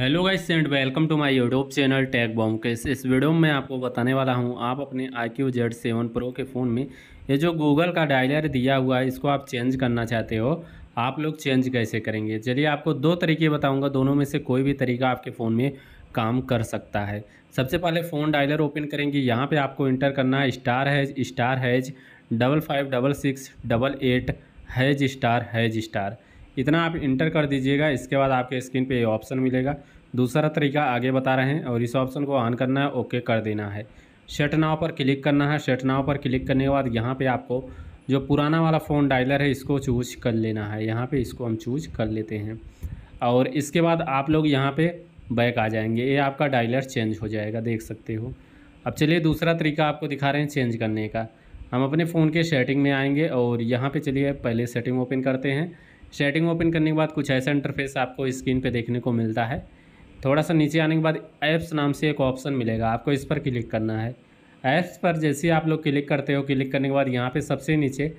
hello guys and welcome to my YouTube channel tag bomb case इस video में मैं आपको बताने वाला हूं आप अपने iQOO Z seven pro के फ़ोन में ये जो गूगल का डायलर दिया हुआ है इसको आप चेंज करना चाहते हो आप लोग चेंज कैसे करेंगे चलिए आपको दो तरीके बताऊंगा दोनों में से कोई भी तरीका आपके फ़ोन में काम कर सकता है सबसे पहले फ़ोन डायलर ओपन करेंगे यहाँ पर आपको इंटर करना है star hash star hash double five double six double eight hash star hash star इतना आप इंटर कर दीजिएगा इसके बाद आपके स्क्रीन पे ये ऑप्शन मिलेगा दूसरा तरीका आगे बता रहे हैं और इस ऑप्शन को ऑन करना है ओके कर देना है शर्ट नाव पर क्लिक करना है शर्ट नाव पर क्लिक करने के बाद यहाँ पे आपको जो पुराना वाला फ़ोन डायलर है इसको चूज कर लेना है यहाँ पे इसको हम चूज कर लेते हैं और इसके बाद आप लोग यहाँ पे बैक आ जाएंगे ये आपका डायलर चेंज हो जाएगा देख सकते हो अब चलिए दूसरा तरीका आपको दिखा रहे हैं चेंज करने का हम अपने फ़ोन के सेटिंग में आएंगे और यहाँ पे चलिए पहले सेटिंग ओपन करते हैं सेटिंग ओपन करने के बाद कुछ ऐसा इंटरफेस आपको स्क्रीन पे देखने को मिलता है थोड़ा सा नीचे आने के बाद ऐप्स नाम से एक ऑप्शन मिलेगा आपको इस पर क्लिक करना है ऐप्स पर जैसे आप लोग क्लिक करते हो क्लिक करने के बाद यहाँ पे सबसे नीचे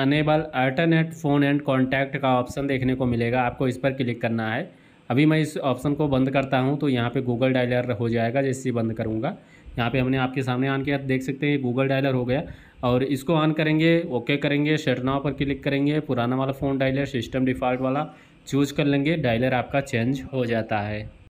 enable alternate phone and contact का ऑप्शन देखने को मिलेगा आपको इस पर क्लिक करना है अभी मैं इस ऑप्शन को बंद करता हूँ तो यहाँ पे गूगल डायलर हो जाएगा जैसे बंद करूँगा यहाँ पे हमने आपके सामने आन के देख सकते हैं गूगल डायलर हो गया और इसको ऑन करेंगे ओके करेंगे शर्ट नाव पर क्लिक करेंगे पुराना वाला फ़ोन डायलर सिस्टम डिफ़ॉल्ट वाला चूज़ कर लेंगे डायलर आपका चेंज हो जाता है